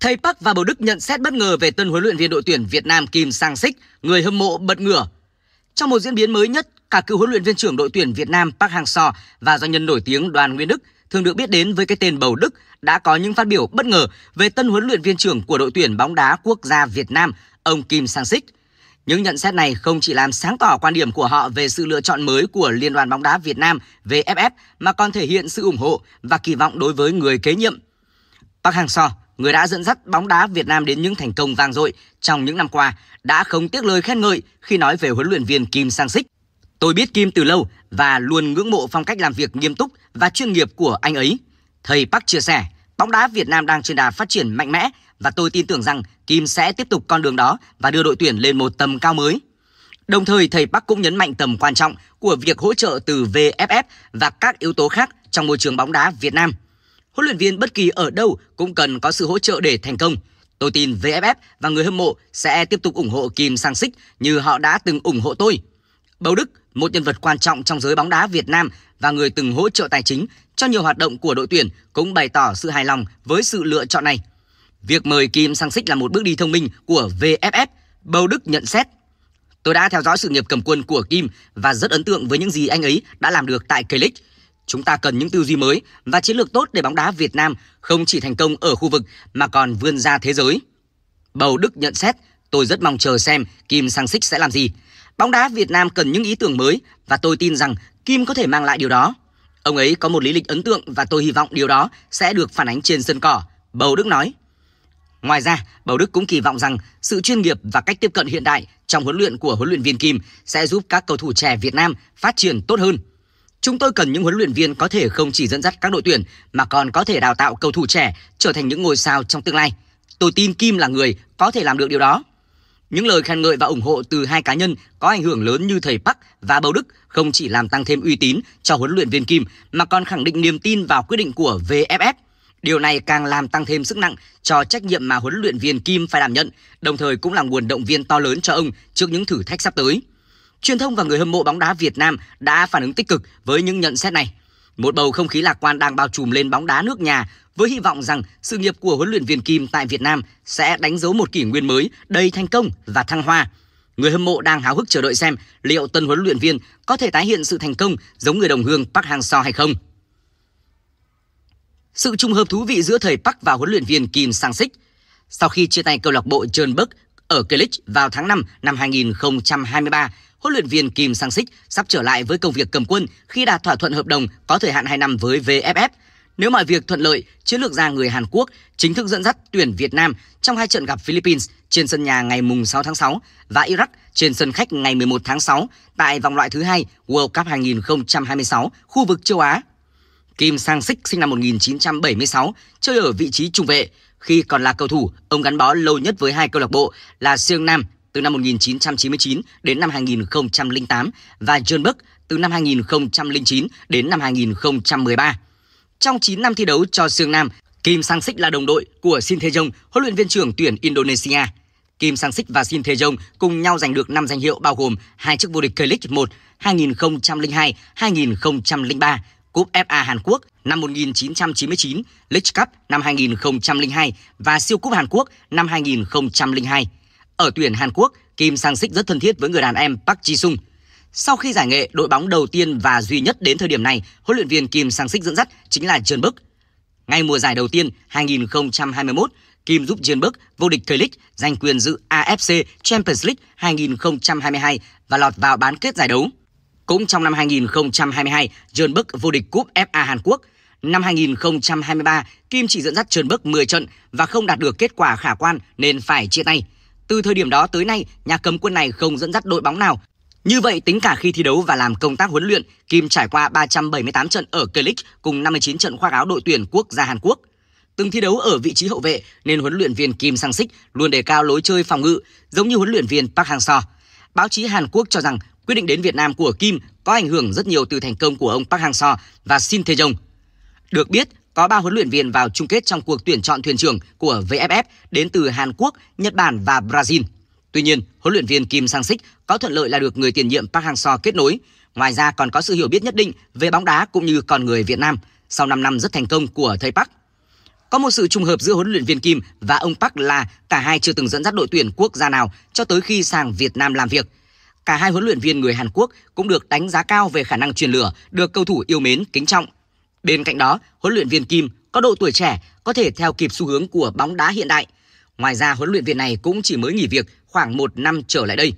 Thầy Park và Bầu Đức nhận xét bất ngờ về tân huấn luyện viên đội tuyển Việt Nam Kim Sang Sik, người hâm mộ bật ngửa. Trong một diễn biến mới nhất, cả cựu huấn luyện viên trưởng đội tuyển Việt Nam Park Hang-seo và doanh nhân nổi tiếng Đoàn Nguyên Đức thường được biết đến với cái tên Bầu Đức đã có những phát biểu bất ngờ về tân huấn luyện viên trưởng của đội tuyển bóng đá quốc gia Việt Nam, ông Kim Sang Sik. Những nhận xét này không chỉ làm sáng tỏ quan điểm của họ về sự lựa chọn mới của Liên đoàn bóng đá Việt Nam VFF mà còn thể hiện sự ủng hộ và kỳ vọng đối với người kế nhiệm. Park Hang-seo người đã dẫn dắt bóng đá Việt Nam đến những thành công vang dội trong những năm qua, đã không tiếc lời khen ngợi khi nói về huấn luyện viên Kim Sang Sik. Tôi biết Kim từ lâu và luôn ngưỡng mộ phong cách làm việc nghiêm túc và chuyên nghiệp của anh ấy. Thầy Park chia sẻ, bóng đá Việt Nam đang trên đà phát triển mạnh mẽ và tôi tin tưởng rằng Kim sẽ tiếp tục con đường đó và đưa đội tuyển lên một tầm cao mới. Đồng thời, thầy Park cũng nhấn mạnh tầm quan trọng của việc hỗ trợ từ VFF và các yếu tố khác trong môi trường bóng đá Việt Nam – Huấn luyện viên bất kỳ ở đâu cũng cần có sự hỗ trợ để thành công. Tôi tin VFF và người hâm mộ sẽ tiếp tục ủng hộ Kim Sang Sik như họ đã từng ủng hộ tôi. Bầu Đức, một nhân vật quan trọng trong giới bóng đá Việt Nam và người từng hỗ trợ tài chính cho nhiều hoạt động của đội tuyển cũng bày tỏ sự hài lòng với sự lựa chọn này. Việc mời Kim Sang Sik là một bước đi thông minh của VFF, Bầu Đức nhận xét. Tôi đã theo dõi sự nghiệp cầm quân của Kim và rất ấn tượng với những gì anh ấy đã làm được tại K-League. Chúng ta cần những tư duy mới và chiến lược tốt để bóng đá Việt Nam không chỉ thành công ở khu vực mà còn vươn ra thế giới. Bầu Đức nhận xét, tôi rất mong chờ xem Kim Sang Sích sẽ làm gì. Bóng đá Việt Nam cần những ý tưởng mới và tôi tin rằng Kim có thể mang lại điều đó. Ông ấy có một lý lịch ấn tượng và tôi hy vọng điều đó sẽ được phản ánh trên sân cỏ, Bầu Đức nói. Ngoài ra, Bầu Đức cũng kỳ vọng rằng sự chuyên nghiệp và cách tiếp cận hiện đại trong huấn luyện của huấn luyện viên Kim sẽ giúp các cầu thủ trẻ Việt Nam phát triển tốt hơn – Chúng tôi cần những huấn luyện viên có thể không chỉ dẫn dắt các đội tuyển mà còn có thể đào tạo cầu thủ trẻ trở thành những ngôi sao trong tương lai. Tôi tin Kim là người có thể làm được điều đó. Những lời khen ngợi và ủng hộ từ hai cá nhân có ảnh hưởng lớn như thầy Park và Bầu Đức không chỉ làm tăng thêm uy tín cho huấn luyện viên Kim mà còn khẳng định niềm tin vào quyết định của VFF. Điều này càng làm tăng thêm sức nặng cho trách nhiệm mà huấn luyện viên Kim phải đảm nhận, đồng thời cũng là nguồn động viên to lớn cho ông trước những thử thách sắp tới truyền thông và người hâm mộ bóng đá Việt Nam đã phản ứng tích cực với những nhận xét này. Một bầu không khí lạc quan đang bao trùm lên bóng đá nước nhà với hy vọng rằng sự nghiệp của huấn luyện viên Kim tại Việt Nam sẽ đánh dấu một kỷ nguyên mới đầy thành công và thăng hoa. Người hâm mộ đang háo hức chờ đợi xem liệu tân huấn luyện viên có thể tái hiện sự thành công giống người đồng hương Park Hang-seo hay không. Sự trùng hợp thú vị giữa thầy Park và huấn luyện viên Kim Sang-sik sau khi chia tay câu lạc bộ Trơn Bắc ở Kelic vào tháng 5 năm 2023 huấn luyện viên Kim Sang Sik sắp trở lại với công việc cầm quân khi đạt thỏa thuận hợp đồng có thời hạn 2 năm với VFF. Nếu mọi việc thuận lợi, chiến lược gia người Hàn Quốc chính thức dẫn dắt tuyển Việt Nam trong hai trận gặp Philippines trên sân nhà ngày 6 tháng 6 và Iraq trên sân khách ngày 11 tháng 6 tại vòng loại thứ hai World Cup 2026 khu vực châu Á. Kim Sang Sik sinh năm 1976, chơi ở vị trí trung vệ. Khi còn là cầu thủ, ông gắn bó lâu nhất với hai câu lạc bộ là Siêng Nam từ năm 1999 đến năm 2008 và John Buck từ năm 2009 đến năm 2013. Trong 9 năm thi đấu cho Sương Nam, Kim Sang Sích là đồng đội của Shin Tae-jong, huấn luyện viên trưởng tuyển Indonesia. Kim Sang Sích và Shin Tae-jong cùng nhau giành được 5 danh hiệu bao gồm hai chức vô địch K-League 1 2002, 2003, Cúp FA Hàn Quốc năm 1999, League Cup năm 2002 và Siêu Cúp Hàn Quốc năm 2002. Ở tuyển Hàn Quốc, Kim Sang-sik rất thân thiết với người đàn em Park Ji-sung. Sau khi giải nghệ, đội bóng đầu tiên và duy nhất đến thời điểm này huấn luyện viên Kim Sang-sik dẫn dắt chính là Jeon Buk. Ngay mùa giải đầu tiên 2021, Kim giúp Jeon Buk vô địch K League, giành quyền dự AFC Champions League 2022 và lọt vào bán kết giải đấu. Cũng trong năm 2022, Jeon Buk vô địch cúp FA Hàn Quốc. Năm 2023, Kim chỉ dẫn dắt Jeon Buk 10 trận và không đạt được kết quả khả quan nên phải chia tay. Từ thời điểm đó tới nay, nhà cầm quân này không dẫn dắt đội bóng nào. Như vậy, tính cả khi thi đấu và làm công tác huấn luyện, Kim trải qua 378 trận ở K-League cùng 59 trận khoác áo đội tuyển quốc gia Hàn Quốc. Từng thi đấu ở vị trí hậu vệ nên huấn luyện viên Kim Sang Sik luôn đề cao lối chơi phòng ngự, giống như huấn luyện viên Park Hang-seo. Báo chí Hàn Quốc cho rằng quyết định đến Việt Nam của Kim có ảnh hưởng rất nhiều từ thành công của ông Park Hang-seo và Shin Tae-jong. Được biết, có 3 huấn luyện viên vào chung kết trong cuộc tuyển chọn thuyền trưởng của VFF đến từ Hàn Quốc, Nhật Bản và Brazil. Tuy nhiên, huấn luyện viên Kim Sang-sik có thuận lợi là được người tiền nhiệm Park Hang-seo kết nối. Ngoài ra còn có sự hiểu biết nhất định về bóng đá cũng như con người Việt Nam sau 5 năm rất thành công của thầy Park. Có một sự trùng hợp giữa huấn luyện viên Kim và ông Park là cả hai chưa từng dẫn dắt đội tuyển quốc gia nào cho tới khi sang Việt Nam làm việc. Cả hai huấn luyện viên người Hàn Quốc cũng được đánh giá cao về khả năng truyền lửa, được cầu thủ yêu mến, kính trọng – Bên cạnh đó, huấn luyện viên Kim có độ tuổi trẻ có thể theo kịp xu hướng của bóng đá hiện đại. Ngoài ra, huấn luyện viên này cũng chỉ mới nghỉ việc khoảng một năm trở lại đây.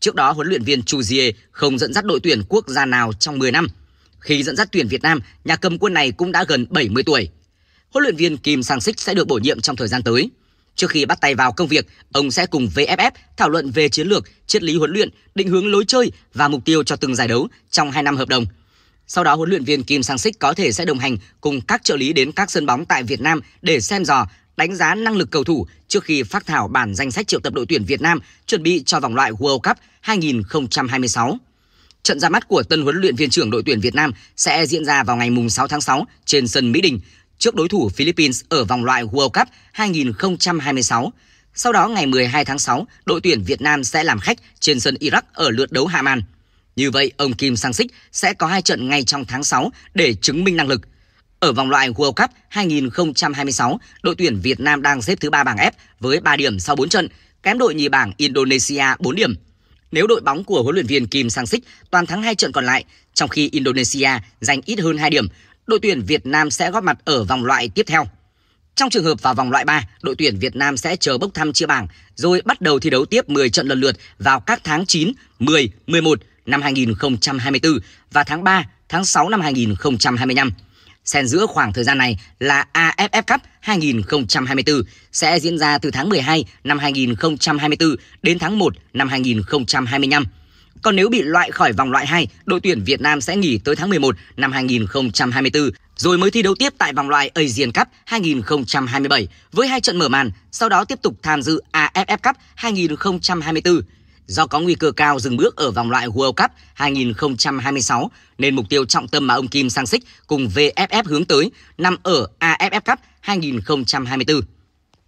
Trước đó, huấn luyện viên Chu Jie không dẫn dắt đội tuyển quốc gia nào trong 10 năm. Khi dẫn dắt tuyển Việt Nam, nhà cầm quân này cũng đã gần 70 tuổi. Huấn luyện viên Kim Sang Sik sẽ được bổ nhiệm trong thời gian tới. Trước khi bắt tay vào công việc, ông sẽ cùng VFF thảo luận về chiến lược, triết lý huấn luyện, định hướng lối chơi và mục tiêu cho từng giải đấu trong 2 năm hợp đồng – sau đó huấn luyện viên Kim Sang Sik có thể sẽ đồng hành cùng các trợ lý đến các sân bóng tại Việt Nam để xem dò, đánh giá năng lực cầu thủ trước khi phát thảo bản danh sách triệu tập đội tuyển Việt Nam chuẩn bị cho vòng loại World Cup 2026. Trận ra mắt của tân huấn luyện viên trưởng đội tuyển Việt Nam sẽ diễn ra vào ngày 6 tháng 6 trên sân Mỹ Đình trước đối thủ Philippines ở vòng loại World Cup 2026. Sau đó ngày 12 tháng 6, đội tuyển Việt Nam sẽ làm khách trên sân Iraq ở lượt đấu hạ màn. Như vậy, ông Kim Sang Sik sẽ có hai trận ngay trong tháng 6 để chứng minh năng lực. Ở vòng loại World Cup 2026, đội tuyển Việt Nam đang xếp thứ ba bảng F với 3 điểm sau 4 trận, kém đội nhì bảng Indonesia 4 điểm. Nếu đội bóng của huấn luyện viên Kim Sang Sik toàn thắng hai trận còn lại, trong khi Indonesia giành ít hơn 2 điểm, đội tuyển Việt Nam sẽ góp mặt ở vòng loại tiếp theo. Trong trường hợp vào vòng loại 3, đội tuyển Việt Nam sẽ chờ bốc thăm chia bảng rồi bắt đầu thi đấu tiếp 10 trận lần lượt vào các tháng 9, 10, 11 năm 2024 và tháng 3, tháng 6 năm 2025. Xen giữa khoảng thời gian này là AFF Cup 2024 sẽ diễn ra từ tháng 12 năm 2024 đến tháng 1 năm 2025. Còn nếu bị loại khỏi vòng loại 2, đội tuyển Việt Nam sẽ nghỉ tới tháng 11 năm 2024 rồi mới thi đấu tiếp tại vòng loại Asian Cup 2027 với hai trận mở màn, sau đó tiếp tục tham dự AFF Cup 2024 do có nguy cơ cao dừng bước ở vòng loại World Cup 2026 nên mục tiêu trọng tâm mà ông Kim Sang Sik cùng VFF hướng tới nằm ở AFF Cup 2024.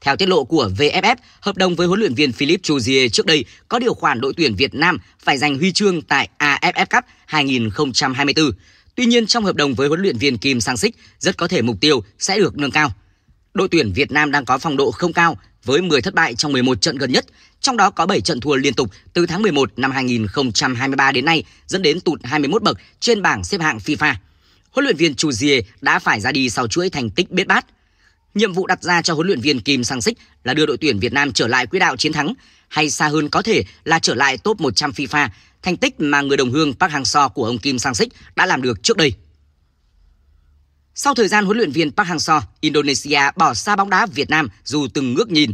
Theo tiết lộ của VFF, hợp đồng với huấn luyện viên Philip Chuzier trước đây có điều khoản đội tuyển Việt Nam phải giành huy chương tại AFF Cup 2024. Tuy nhiên trong hợp đồng với huấn luyện viên Kim Sang Sik rất có thể mục tiêu sẽ được nâng cao. Đội tuyển Việt Nam đang có phong độ không cao với 10 thất bại trong 11 trận gần nhất, trong đó có 7 trận thua liên tục từ tháng 11 năm 2023 đến nay, dẫn đến tụt 21 bậc trên bảng xếp hạng FIFA. Huấn luyện viên Chuzier đã phải ra đi sau chuỗi thành tích biết bát. Nhiệm vụ đặt ra cho huấn luyện viên Kim Sang Sik là đưa đội tuyển Việt Nam trở lại quỹ đạo chiến thắng, hay xa hơn có thể là trở lại top 100 FIFA, thành tích mà người đồng hương Park Hang-seo của ông Kim Sang Sik đã làm được trước đây. Sau thời gian huấn luyện viên Park Hang-seo, Indonesia bỏ xa bóng đá Việt Nam dù từng ngước nhìn.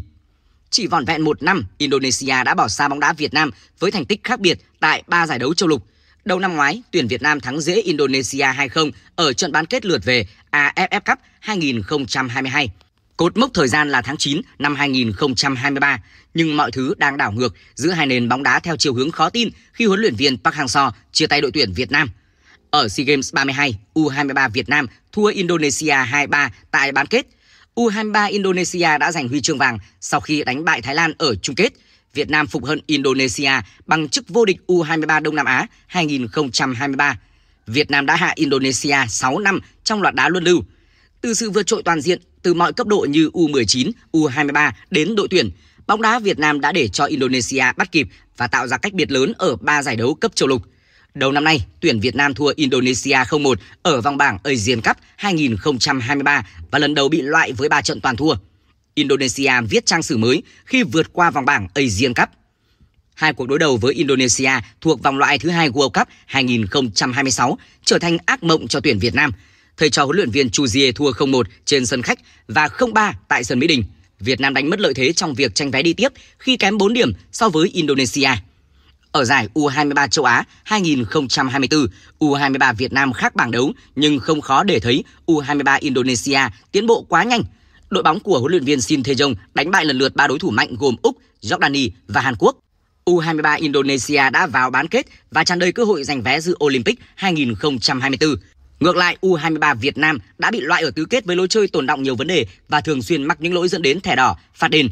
Chỉ vỏn vẹn một năm, Indonesia đã bỏ xa bóng đá Việt Nam với thành tích khác biệt tại ba giải đấu châu lục. Đầu năm ngoái, tuyển Việt Nam thắng dễ Indonesia 2-0 ở trận bán kết lượt về AFF Cup 2022. Cột mốc thời gian là tháng 9 năm 2023, nhưng mọi thứ đang đảo ngược giữa hai nền bóng đá theo chiều hướng khó tin khi huấn luyện viên Park Hang-seo chia tay đội tuyển Việt Nam. Ở SEA Games 32, U23 Việt Nam thua Indonesia 2-3 tại bán kết. U23 Indonesia đã giành huy chương vàng sau khi đánh bại Thái Lan ở chung kết. Việt Nam phục hận Indonesia bằng chức vô địch U23 Đông Nam Á 2023. Việt Nam đã hạ Indonesia 6 năm trong loạt đá luân lưu. Từ sự vượt trội toàn diện từ mọi cấp độ như U19, U23 đến đội tuyển, bóng đá Việt Nam đã để cho Indonesia bắt kịp và tạo ra cách biệt lớn ở ba giải đấu cấp châu lục. Đầu năm nay, tuyển Việt Nam thua Indonesia 0-1 ở vòng bảng Asian Cup 2023 và lần đầu bị loại với 3 trận toàn thua. Indonesia viết trang sử mới khi vượt qua vòng bảng Asian Cup. Hai cuộc đối đầu với Indonesia thuộc vòng loại thứ hai World Cup 2026 trở thành ác mộng cho tuyển Việt Nam. Thầy trò huấn luyện viên Chu Jie thua 0-1 trên sân khách và 0-3 tại sân Mỹ Đình. Việt Nam đánh mất lợi thế trong việc tranh vé đi tiếp khi kém 4 điểm so với Indonesia. Ở giải U23 châu Á 2024, U23 Việt Nam khác bảng đấu nhưng không khó để thấy U23 Indonesia tiến bộ quá nhanh. Đội bóng của huấn luyện viên Shin Tae-jong đánh bại lần lượt ba đối thủ mạnh gồm Úc, Jordani và Hàn Quốc. U23 Indonesia đã vào bán kết và tràn đầy cơ hội giành vé dự Olympic 2024. Ngược lại, U23 Việt Nam đã bị loại ở tứ kết với lối chơi tồn động nhiều vấn đề và thường xuyên mắc những lỗi dẫn đến thẻ đỏ, phạt đền.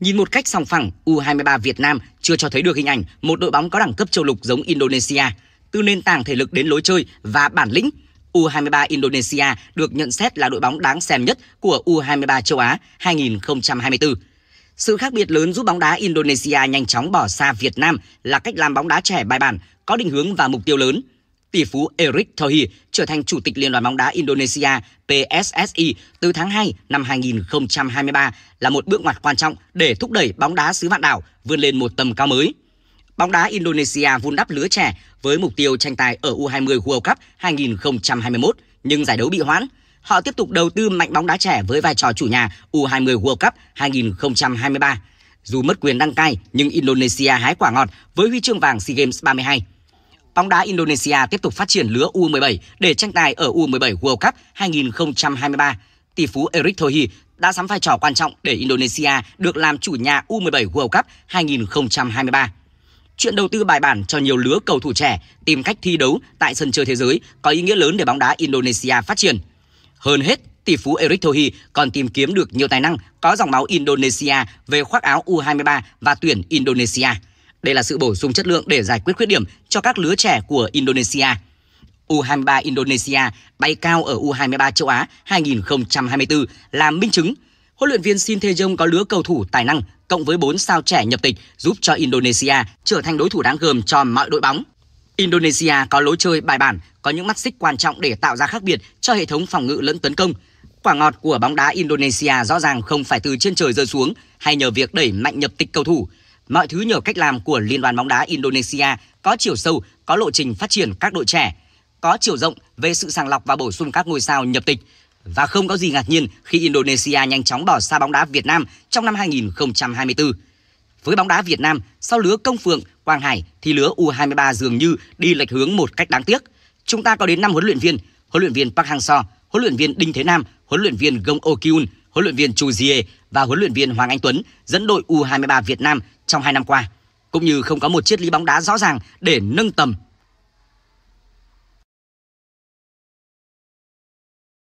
Nhìn một cách sòng phẳng, U23 Việt Nam chưa cho thấy được hình ảnh một đội bóng có đẳng cấp châu lục giống Indonesia. Từ nền tảng thể lực đến lối chơi và bản lĩnh, U23 Indonesia được nhận xét là đội bóng đáng xem nhất của U23 châu Á 2024. Sự khác biệt lớn giúp bóng đá Indonesia nhanh chóng bỏ xa Việt Nam là cách làm bóng đá trẻ bài bản, có định hướng và mục tiêu lớn tỷ phú Eric Thohir trở thành Chủ tịch Liên đoàn bóng đá Indonesia PSSI từ tháng 2 năm 2023 là một bước ngoặt quan trọng để thúc đẩy bóng đá xứ vạn đảo vươn lên một tầm cao mới. Bóng đá Indonesia vun đắp lứa trẻ với mục tiêu tranh tài ở U20 World Cup 2021 nhưng giải đấu bị hoãn. Họ tiếp tục đầu tư mạnh bóng đá trẻ với vai trò chủ nhà U20 World Cup 2023. Dù mất quyền đăng cai nhưng Indonesia hái quả ngọt với huy chương vàng SEA Games 32 bóng đá Indonesia tiếp tục phát triển lứa U17 để tranh tài ở U17 World Cup 2023. Tỷ phú Eric Thohi đã sắm vai trò quan trọng để Indonesia được làm chủ nhà U17 World Cup 2023. Chuyện đầu tư bài bản cho nhiều lứa cầu thủ trẻ tìm cách thi đấu tại sân chơi thế giới có ý nghĩa lớn để bóng đá Indonesia phát triển. Hơn hết, tỷ phú Eric Thohi còn tìm kiếm được nhiều tài năng có dòng máu Indonesia về khoác áo U23 và tuyển Indonesia. Đây là sự bổ sung chất lượng để giải quyết khuyết điểm cho các lứa trẻ của Indonesia. U23 Indonesia bay cao ở U23 châu Á 2024 là minh chứng. Huấn luyện viên Shin Tae-jong có lứa cầu thủ tài năng cộng với 4 sao trẻ nhập tịch giúp cho Indonesia trở thành đối thủ đáng gờm cho mọi đội bóng. Indonesia có lối chơi bài bản, có những mắt xích quan trọng để tạo ra khác biệt cho hệ thống phòng ngự lẫn tấn công. Quả ngọt của bóng đá Indonesia rõ ràng không phải từ trên trời rơi xuống hay nhờ việc đẩy mạnh nhập tịch cầu thủ Mọi thứ nhờ cách làm của Liên đoàn bóng đá Indonesia có chiều sâu, có lộ trình phát triển các đội trẻ, có chiều rộng về sự sàng lọc và bổ sung các ngôi sao nhập tịch. Và không có gì ngạc nhiên khi Indonesia nhanh chóng bỏ xa bóng đá Việt Nam trong năm 2024. Với bóng đá Việt Nam, sau lứa Công Phượng, Quang Hải thì lứa U23 dường như đi lệch hướng một cách đáng tiếc. Chúng ta có đến năm huấn luyện viên, huấn luyện viên Park Hang-seo, huấn luyện viên Đinh Thế Nam, huấn luyện viên Gong Okyun, huấn luyện viên Chu Jie và huấn luyện viên Hoàng Anh Tuấn dẫn đội U23 Việt Nam trong 2 năm qua, cũng như không có một triết lý bóng đá rõ ràng để nâng tầm